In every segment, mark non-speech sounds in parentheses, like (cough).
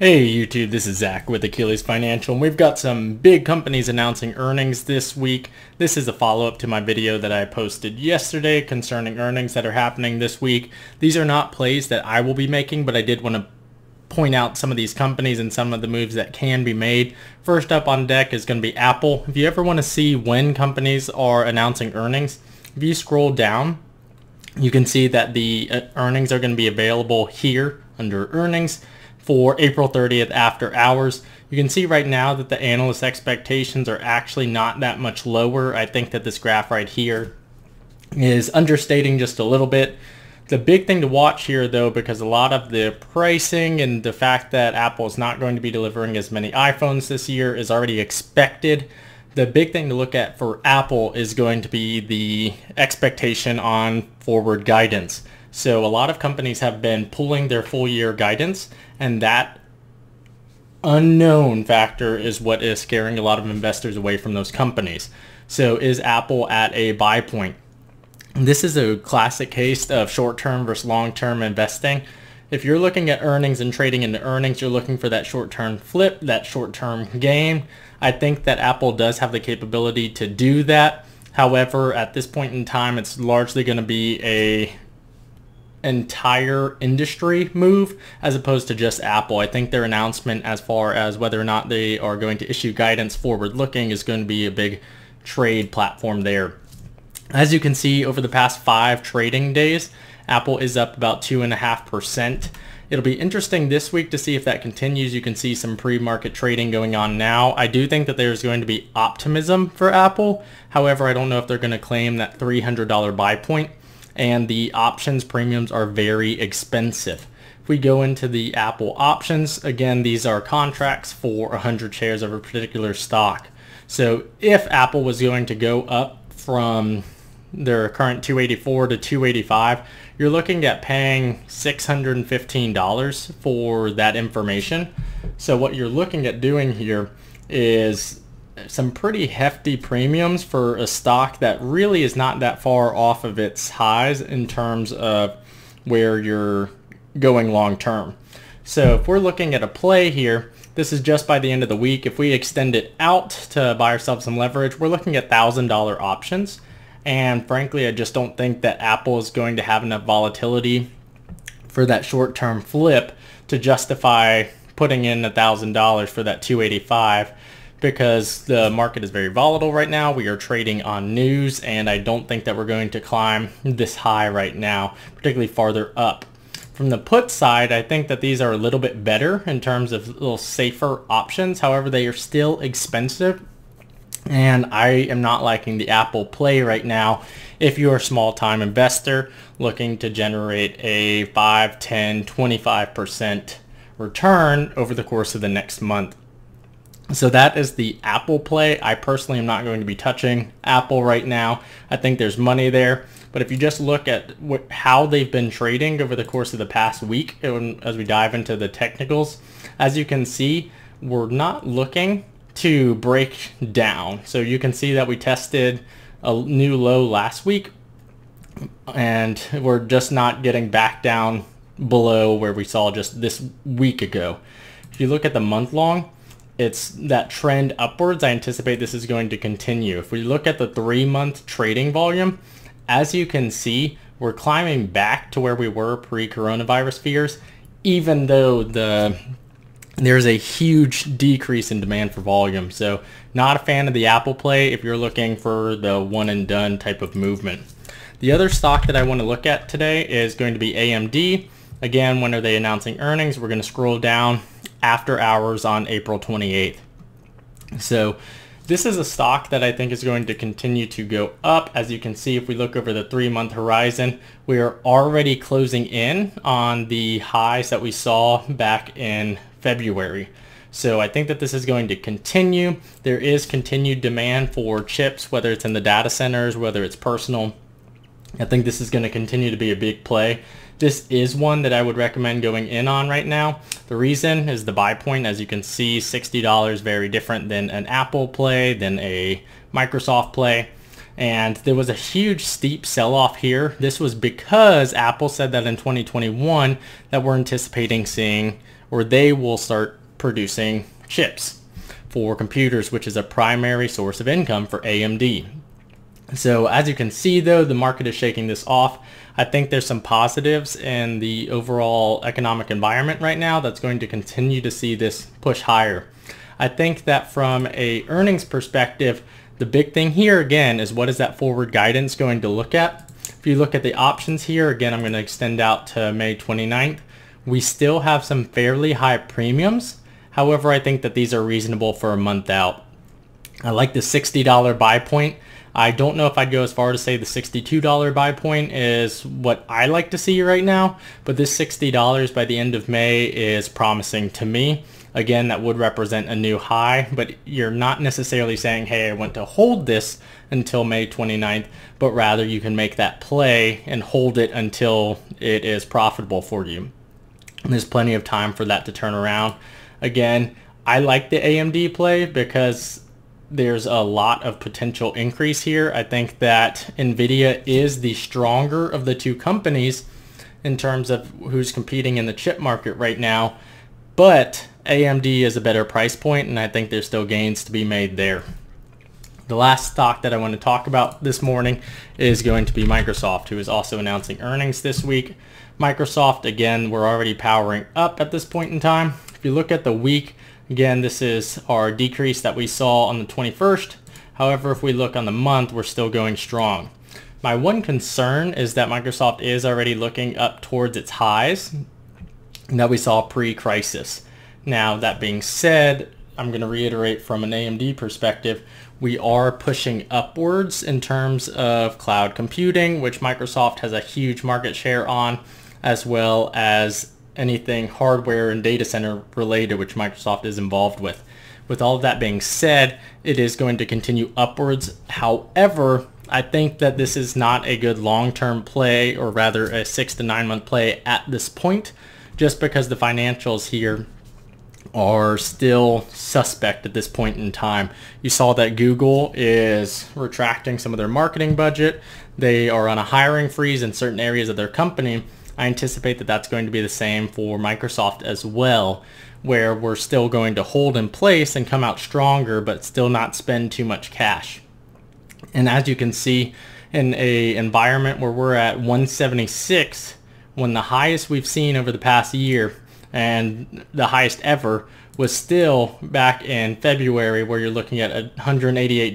Hey YouTube, this is Zach with Achilles Financial and we've got some big companies announcing earnings this week. This is a follow-up to my video that I posted yesterday concerning earnings that are happening this week. These are not plays that I will be making, but I did want to point out some of these companies and some of the moves that can be made. First up on deck is going to be Apple. If you ever want to see when companies are announcing earnings, if you scroll down, you can see that the uh, earnings are going to be available here under earnings for April 30th after hours. You can see right now that the analyst expectations are actually not that much lower. I think that this graph right here is understating just a little bit. The big thing to watch here though, because a lot of the pricing and the fact that Apple is not going to be delivering as many iPhones this year is already expected. The big thing to look at for Apple is going to be the expectation on forward guidance. So a lot of companies have been pulling their full year guidance and that unknown factor is what is scaring a lot of investors away from those companies. So is Apple at a buy point? This is a classic case of short-term versus long-term investing. If you're looking at earnings and trading into earnings, you're looking for that short-term flip, that short-term gain. I think that Apple does have the capability to do that. However, at this point in time, it's largely going to be a entire industry move as opposed to just Apple. I think their announcement as far as whether or not they are going to issue guidance forward looking is going to be a big trade platform there. As you can see over the past five trading days, Apple is up about 2.5%. It'll be interesting this week to see if that continues. You can see some pre-market trading going on now. I do think that there's going to be optimism for Apple. However, I don't know if they're going to claim that $300 buy point and the options premiums are very expensive. If we go into the Apple options, again, these are contracts for 100 shares of a particular stock. So if Apple was going to go up from their current 284 to 285, you're looking at paying $615 for that information. So what you're looking at doing here is some pretty hefty premiums for a stock that really is not that far off of its highs in terms of where you're going long term. So if we're looking at a play here, this is just by the end of the week. If we extend it out to buy ourselves some leverage, we're looking at $1,000 options. And frankly, I just don't think that Apple is going to have enough volatility for that short-term flip to justify putting in $1,000 for that 285 because the market is very volatile right now. We are trading on news and I don't think that we're going to climb this high right now, particularly farther up. From the put side, I think that these are a little bit better in terms of little safer options. However, they are still expensive and I am not liking the Apple play right now. If you're a small time investor looking to generate a 5, 10, 25% return over the course of the next month. So that is the Apple play. I personally am not going to be touching Apple right now. I think there's money there. But if you just look at how they've been trading over the course of the past week, as we dive into the technicals, as you can see, we're not looking to break down. So you can see that we tested a new low last week and we're just not getting back down below where we saw just this week ago. If you look at the month long, it's that trend upwards. I anticipate this is going to continue. If we look at the three month trading volume, as you can see, we're climbing back to where we were pre-coronavirus fears, even though the there's a huge decrease in demand for volume. So not a fan of the Apple play if you're looking for the one and done type of movement. The other stock that I want to look at today is going to be AMD. Again, when are they announcing earnings? We're going to scroll down after hours on April 28th. So this is a stock that I think is going to continue to go up. As you can see, if we look over the three month horizon, we are already closing in on the highs that we saw back in February. So I think that this is going to continue. There is continued demand for chips, whether it's in the data centers, whether it's personal. I think this is going to continue to be a big play this is one that I would recommend going in on right now. The reason is the buy point. As you can see, $60 very different than an Apple play, than a Microsoft play. And there was a huge steep sell-off here. This was because Apple said that in 2021 that we're anticipating seeing or they will start producing chips for computers, which is a primary source of income for AMD. So as you can see though, the market is shaking this off. I think there's some positives in the overall economic environment right now that's going to continue to see this push higher. I think that from a earnings perspective, the big thing here again is what is that forward guidance going to look at? If you look at the options here, again, I'm going to extend out to May 29th. We still have some fairly high premiums. However, I think that these are reasonable for a month out. I like the $60 buy point I don't know if I'd go as far to say the $62 buy point is what I like to see right now, but this $60 by the end of May is promising to me. Again, that would represent a new high, but you're not necessarily saying, hey, I want to hold this until May 29th, but rather you can make that play and hold it until it is profitable for you. And there's plenty of time for that to turn around. Again, I like the AMD play because there's a lot of potential increase here. I think that NVIDIA is the stronger of the two companies in terms of who's competing in the chip market right now. But AMD is a better price point, and I think there's still gains to be made there. The last stock that I want to talk about this morning is going to be Microsoft, who is also announcing earnings this week. Microsoft, again, we're already powering up at this point in time. If you look at the week, Again, this is our decrease that we saw on the 21st. However, if we look on the month, we're still going strong. My one concern is that Microsoft is already looking up towards its highs that we saw pre-crisis. Now, that being said, I'm going to reiterate from an AMD perspective, we are pushing upwards in terms of cloud computing, which Microsoft has a huge market share on, as well as anything hardware and data center related, which Microsoft is involved with. With all of that being said, it is going to continue upwards. However, I think that this is not a good long-term play, or rather a six to nine month play at this point, just because the financials here are still suspect at this point in time. You saw that Google is retracting some of their marketing budget. They are on a hiring freeze in certain areas of their company. I anticipate that that's going to be the same for Microsoft as well, where we're still going to hold in place and come out stronger, but still not spend too much cash. And as you can see, in a environment where we're at 176, when the highest we've seen over the past year and the highest ever was still back in February where you're looking at $188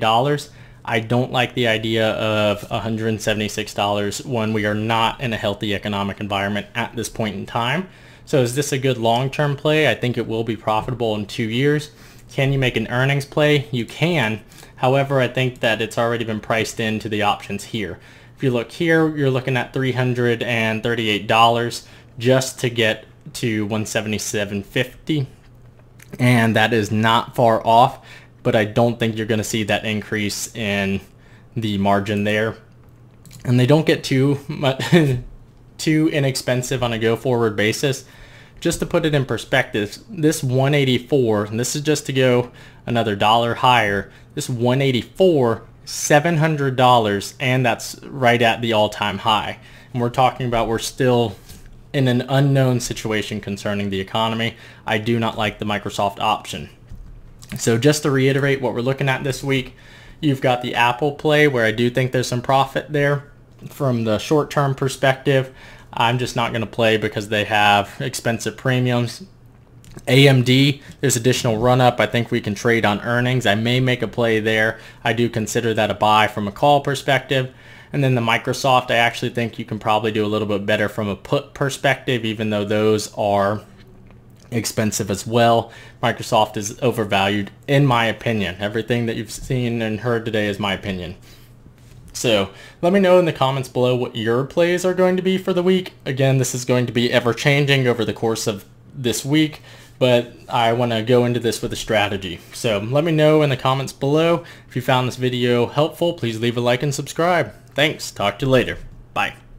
I don't like the idea of $176 when we are not in a healthy economic environment at this point in time. So is this a good long-term play? I think it will be profitable in two years. Can you make an earnings play? You can. However, I think that it's already been priced into the options here. If you look here, you're looking at $338 just to get to 177.50 and that is not far off but I don't think you're going to see that increase in the margin there. And they don't get too much, (laughs) too inexpensive on a go forward basis. Just to put it in perspective, this 184, and this is just to go another dollar higher, this 184, $700, and that's right at the all-time high. And we're talking about we're still in an unknown situation concerning the economy. I do not like the Microsoft option. So just to reiterate what we're looking at this week, you've got the Apple play where I do think there's some profit there from the short-term perspective. I'm just not going to play because they have expensive premiums. AMD, there's additional run up. I think we can trade on earnings. I may make a play there. I do consider that a buy from a call perspective. And then the Microsoft, I actually think you can probably do a little bit better from a put perspective, even though those are expensive as well. Microsoft is overvalued, in my opinion. Everything that you've seen and heard today is my opinion. So let me know in the comments below what your plays are going to be for the week. Again, this is going to be ever changing over the course of this week, but I want to go into this with a strategy. So let me know in the comments below. If you found this video helpful, please leave a like and subscribe. Thanks. Talk to you later. Bye.